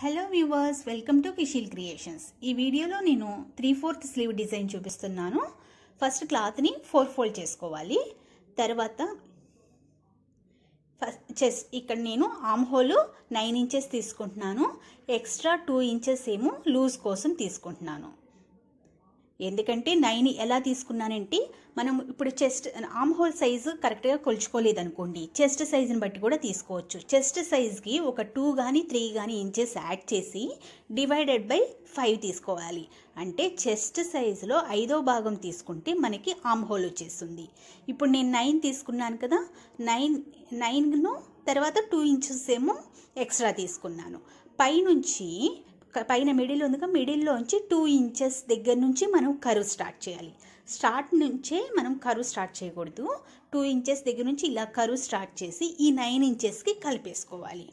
hello viewers welcome to Kishil creations ఈ వీడియోలో నేను త్రీ ఫోర్త్ స్లీవ్ డిజైన్ చూపిస్తున్నాను ఫస్ట్ క్లాత్ని ఫోర్ ఫోల్డ్ చేసుకోవాలి తర్వాత ఫస్ట్ చెస్ ఇక్కడ నేను ఆమ్ హోలు నైన్ ఇంచెస్ తీసుకుంటున్నాను ఎక్స్ట్రా టూ ఇంచెస్ ఏమో లూజ్ కోసం తీసుకుంటున్నాను ఎందుకంటే నైన్ ఎలా తీసుకున్నానంటే మనం ఇప్పుడు చెస్ట్ ఆమ్ హోల్ సైజు కరెక్ట్గా కొలుచుకోలేదు అనుకోండి చెస్ట్ సైజుని బట్టి కూడా తీసుకోవచ్చు చెస్ట్ సైజ్కి ఒక టూ కానీ త్రీ కానీ ఇంచెస్ యాడ్ చేసి డివైడెడ్ బై ఫైవ్ తీసుకోవాలి అంటే చెస్ట్ సైజులో ఐదో భాగం తీసుకుంటే మనకి ఆమ్ హోల్ వచ్చేస్తుంది ఇప్పుడు నేను నైన్ తీసుకున్నాను కదా నైన్ నైన్ను తర్వాత టూ ఇంచెస్ ఏమో ఎక్స్ట్రా తీసుకున్నాను పైనుంచి పైన మిడిల్ ఉందిగా మిడిల్లోంచి టూ ఇంచెస్ దగ్గర నుంచి మనం కరువు స్టార్ట్ చేయాలి స్టార్ట్ నుంచే మనం కరువు స్టార్ట్ చేయకూడదు టూ ఇంచెస్ దగ్గర నుంచి ఇలా కరువు స్టార్ట్ చేసి ఈ నైన్ ఇంచెస్కి కలిపేసుకోవాలి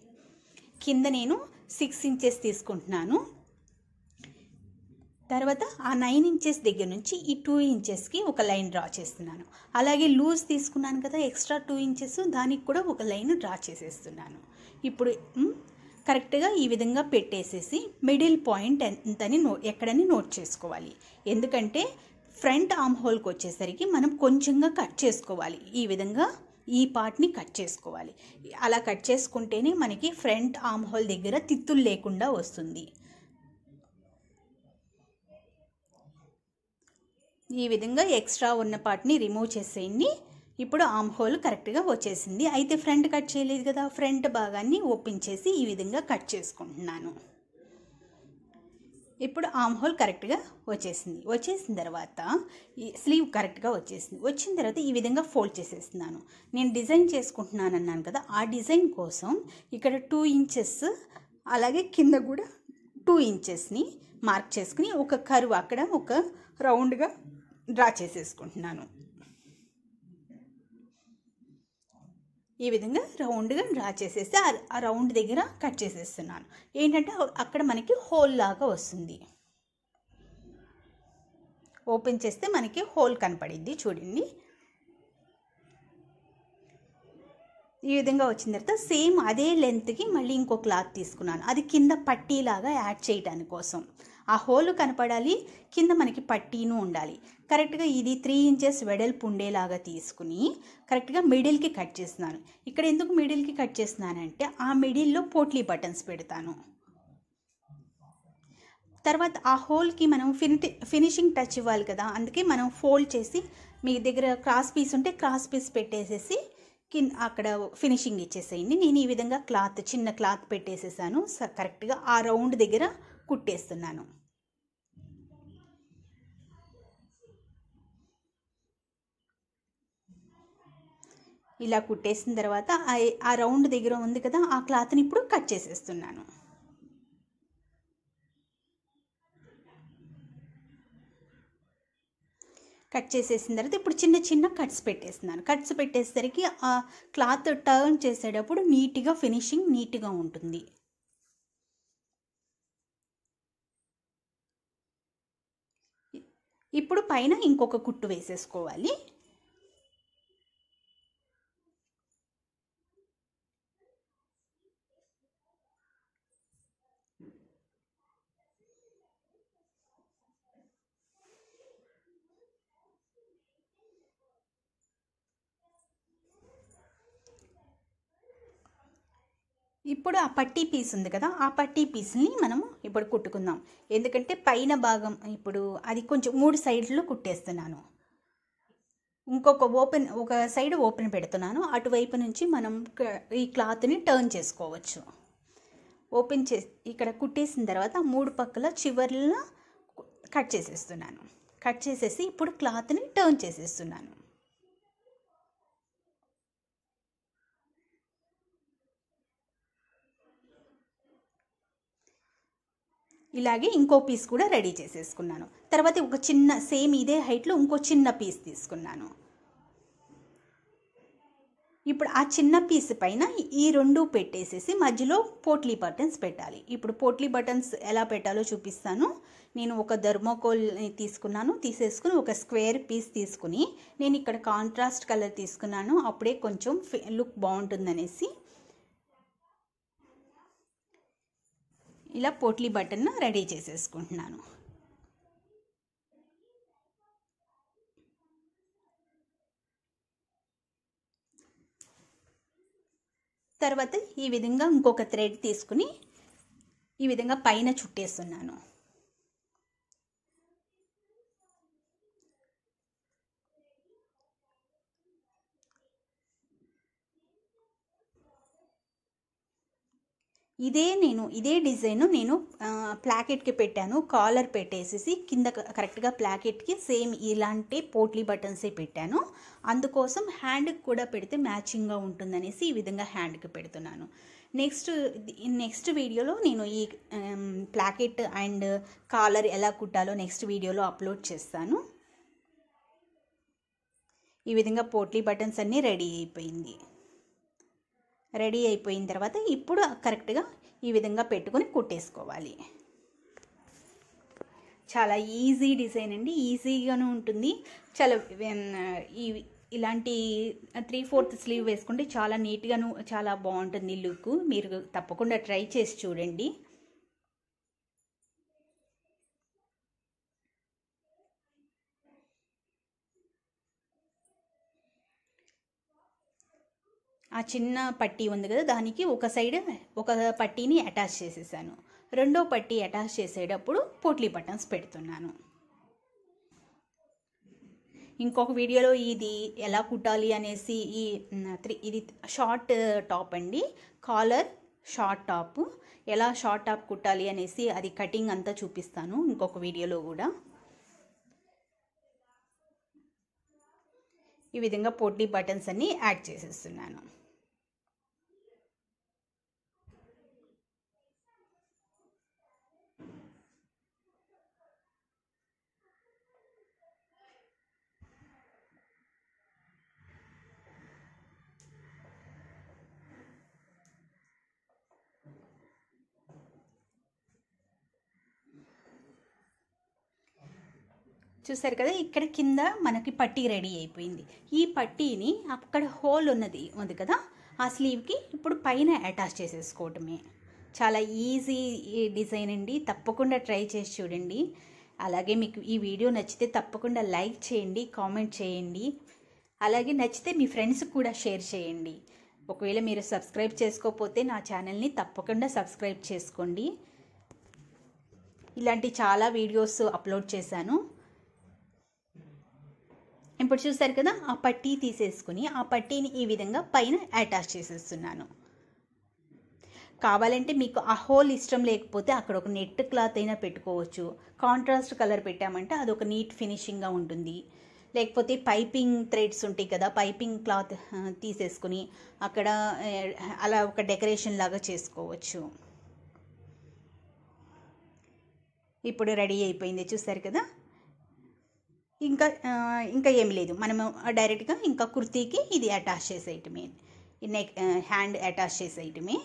కింద నేను సిక్స్ ఇంచెస్ తీసుకుంటున్నాను తర్వాత ఆ నైన్ ఇంచెస్ దగ్గర నుంచి ఈ టూ ఇంచెస్కి ఒక లైన్ డ్రా చేస్తున్నాను అలాగే లూజ్ తీసుకున్నాను కదా ఎక్స్ట్రా టూ ఇంచెస్ దానికి కూడా ఒక లైన్ డ్రా చేసేస్తున్నాను ఇప్పుడు కరెక్ట్గా ఈ విధంగా పెట్టేసేసి మిడిల్ పాయింట్ ఎంతని నో ఎక్కడని నోట్ చేసుకోవాలి ఎందుకంటే ఫ్రంట్ ఆమ్ హోల్కి వచ్చేసరికి మనం కొంచెంగా కట్ చేసుకోవాలి ఈ విధంగా ఈ పార్ట్ని కట్ చేసుకోవాలి అలా కట్ చేసుకుంటేనే మనకి ఫ్రంట్ ఆమ్ హోల్ దగ్గర తిత్తులు లేకుండా వస్తుంది ఈ విధంగా ఎక్స్ట్రా ఉన్న పార్ట్ని రిమూవ్ చేసేయండి ఇప్పుడు ఆమ్ హోల్ కరెక్ట్గా వచ్చేసింది అయితే ఫ్రంట్ కట్ చేయలేదు కదా ఫ్రంట్ భాగాన్ని ఓపెన్ చేసి ఈ విధంగా కట్ చేసుకుంటున్నాను ఇప్పుడు ఆమ్ హోల్ కరెక్ట్గా వచ్చేసింది వచ్చేసిన తర్వాత ఈ స్లీవ్ కరెక్ట్గా వచ్చేసింది వచ్చిన తర్వాత ఈ విధంగా ఫోల్డ్ చేసేస్తున్నాను నేను డిజైన్ చేసుకుంటున్నాను అన్నాను కదా ఆ డిజైన్ కోసం ఇక్కడ టూ ఇంచెస్ అలాగే కింద కూడా టూ ఇంచెస్ని మార్క్ చేసుకుని ఒక కరువు అక్కడ ఒక రౌండ్గా డ్రా చేసేసుకుంటున్నాను ఈ విధంగా రౌండ్గా డ్రా చేసేసి ఆ రౌండ్ దగ్గర కట్ చేసేస్తున్నాను ఏంటంటే అక్కడ మనకి హోల్ లాగా వస్తుంది ఓపెన్ చేస్తే మనకి హోల్ కనపడింది చూడండి ఈ విధంగా వచ్చిన తర్వాత సేమ్ అదే లెంత్కి మళ్ళీ ఇంకో క్లాత్ తీసుకున్నాను అది కింద పట్టీలాగా యాడ్ చేయడానికి కోసం ఆ హోల్ కనపడాలి కింద మనకి పట్టీను ఉండాలి కరెక్ట్గా ఇది త్రీ ఇంచెస్ వెడల్పు ఉండేలాగా తీసుకుని కరెక్ట్గా మిడిల్కి కట్ చేస్తున్నాను ఇక్కడ ఎందుకు మిడిల్కి కట్ చేస్తున్నానంటే ఆ మిడిల్లో పోట్లీ బటన్స్ పెడతాను తర్వాత ఆ హోల్కి మనం ఫిని ఫినిషింగ్ టచ్ ఇవ్వాలి కదా అందుకే మనం ఫోల్డ్ చేసి మీ దగ్గర క్రాస్ పీస్ ఉంటే క్రాస్ పీస్ పెట్టేసేసి కింద అక్కడ ఫినిషింగ్ ఇచ్చేసేయండి నేను ఈ విధంగా క్లాత్ చిన్న క్లాత్ పెట్టేసేసాను కరెక్ట్గా ఆ రౌండ్ దగ్గర కుట్టేస్తున్నాను ఇలా కుట్టేసిన తర్వాత ఆ రౌండ్ దగ్గర ఉంది కదా ఆ క్లాత్ని ఇప్పుడు కట్ చేసేస్తున్నాను కట్ చేసేసిన తర్వాత ఇప్పుడు చిన్న చిన్న కట్స్ పెట్టేస్తున్నాను కట్స్ పెట్టేసరికి ఆ క్లాత్ టర్న్ చేసేటప్పుడు నీట్గా ఫినిషింగ్ నీట్గా ఉంటుంది ఇప్పుడు పైన ఇంకొక కుట్టు వేసేసుకోవాలి ఇప్పుడు ఆ పట్టీ పీస్ ఉంది కదా ఆ పట్టీ పీస్ని మనము ఇప్పుడు కుట్టుకుందాం ఎందుకంటే పైన భాగం ఇప్పుడు అది కొంచెం మూడు సైడ్లు కుట్టేస్తున్నాను ఇంకొక ఓపెన్ ఒక సైడ్ ఓపెన్ పెడుతున్నాను అటువైపు నుంచి మనం ఈ క్లాత్ని టర్న్ చేసుకోవచ్చు ఓపెన్ చే ఇక్కడ కుట్టేసిన తర్వాత మూడు పక్కల చివర్లను కట్ చేసేస్తున్నాను కట్ చేసేసి ఇప్పుడు క్లాత్ని టర్న్ చేసేస్తున్నాను ఇలాగే ఇంకో పీస్ కూడా రెడీ చేసేసుకున్నాను తర్వాత ఒక చిన్న సేమ్ ఇదే హైట్లో ఇంకో చిన్న పీస్ తీసుకున్నాను ఇప్పుడు ఆ చిన్న పీస్ పైన ఈ రెండు పెట్టేసేసి మధ్యలో పోట్లీ బటన్స్ పెట్టాలి ఇప్పుడు పోట్లీ బటన్స్ ఎలా పెట్టాలో చూపిస్తాను నేను ఒక ధర్మోకోల్ తీసుకున్నాను తీసేసుకుని ఒక స్క్వేర్ పీస్ తీసుకుని నేను ఇక్కడ కాంట్రాస్ట్ కలర్ తీసుకున్నాను అప్పుడే కొంచెం లుక్ బాగుంటుందనేసి ఇలా పోట్లీ బటన్ రెడీ చేసేసుకుంటున్నాను తర్వాత ఈ విధంగా ఇంకొక థ్రెడ్ తీసుకుని ఈ విధంగా పైన చుట్టేస్తున్నాను ఇదే నేను ఇదే డిజైన్ నేను ప్లాకెట్కి పెట్టాను కాలర్ పెట్టేసేసి కింద కరెక్ట్గా ప్లాకెట్కి సేమ్ ఇలాంటి పోట్లీ బటన్సే పెట్టాను అందుకోసం హ్యాండ్కి కూడా పెడితే మ్యాచింగ్గా ఉంటుందనేసి ఈ విధంగా హ్యాండ్కి పెడుతున్నాను నెక్స్ట్ నెక్స్ట్ వీడియోలో నేను ఈ ప్లాకెట్ అండ్ కాలర్ ఎలా కుట్టాలో నెక్స్ట్ వీడియోలో అప్లోడ్ చేస్తాను ఈ విధంగా పోట్లీ బటన్స్ అన్నీ రెడీ అయిపోయింది రెడీ అయిపోయిన తర్వాత ఇప్పుడు కరెక్ట్గా ఈ విధంగా పెట్టుకొని కుట్టేసుకోవాలి చాలా ఈజీ డిజైన్ అండి ఈజీగానే ఉంటుంది చాలా ఈ ఇలాంటి త్రీ ఫోర్త్ స్లీవ్ వేసుకుంటే చాలా నీట్గాను చాలా బాగుంటుంది లుక్ మీరు తప్పకుండా ట్రై చేసి చూడండి ఆ చిన్న పట్టీ ఉంది కదా దానికి ఒక సైడ్ ఒక పట్టీని అటాచ్ చేసేసాను రెండో పట్టీ అటాచ్ చేసేటప్పుడు పోట్లీ బటన్స్ పెడుతున్నాను ఇంకొక వీడియోలో ఇది ఎలా కుట్టాలి అనేసి ఈ త్రీ ఇది షార్ట్ టాప్ అండి కాలర్ షార్ట్ టాప్ ఎలా షార్ట్ టాప్ కుట్టాలి అనేసి అది కటింగ్ అంతా చూపిస్తాను ఇంకొక వీడియోలో కూడా ఈ విధంగా పోటీ బటన్స్ అన్నీ యాడ్ చేసేస్తున్నాను చూసారు కదా ఇక్కడ కింద మనకి పట్టీ రెడీ అయిపోయింది ఈ పట్టీని అక్కడ హోల్ ఉన్నది ఉంది కదా ఆ స్లీవ్కి ఇప్పుడు పైన అటాచ్ చేసేసుకోవటమే చాలా ఈజీ డిజైన్ అండి తప్పకుండా ట్రై చేసి చూడండి అలాగే మీకు ఈ వీడియో నచ్చితే తప్పకుండా లైక్ చేయండి కామెంట్ చేయండి అలాగే నచ్చితే మీ ఫ్రెండ్స్కి కూడా షేర్ చేయండి ఒకవేళ మీరు సబ్స్క్రైబ్ చేసుకోకపోతే నా ఛానల్ని తప్పకుండా సబ్స్క్రైబ్ చేసుకోండి ఇలాంటి చాలా వీడియోస్ అప్లోడ్ చేశాను ఇప్పుడు చూసారు కదా ఆ పట్టీ తీసేసుకుని ఆ పట్టీని ఈ విధంగా పైన అటాచ్ చేసేస్తున్నాను కావాలంటే మీకు ఆ హోల్ ఇష్టం లేకపోతే అక్కడ ఒక నెట్ క్లాత్ అయినా పెట్టుకోవచ్చు కాంట్రాస్ట్ కలర్ పెట్టామంటే అది ఒక నీట్ ఫినిషింగ్గా ఉంటుంది లేకపోతే పైపింగ్ థ్రెడ్స్ ఉంటాయి కదా పైపింగ్ క్లాత్ తీసేసుకుని అక్కడ అలా ఒక డెకరేషన్ లాగా చేసుకోవచ్చు ఇప్పుడు రెడీ అయిపోయింది చూసారు కదా ఇంకా ఇంకా ఏమి లేదు మనము డైరెక్ట్గా ఇంకా కుర్తీకి ఇది అటాచ్ చేసేయటమే నెక్ హ్యాండ్ అటాచ్ చేసేయటమే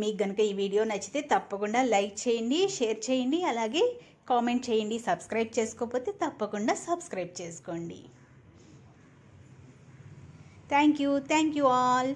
మీకు కనుక ఈ వీడియో నచ్చితే తప్పకుండా లైక్ చేయండి షేర్ చేయండి అలాగే కామెంట్ చేయండి సబ్స్క్రైబ్ చేసుకోకపోతే తప్పకుండా సబ్స్క్రైబ్ చేసుకోండి thank you thank you all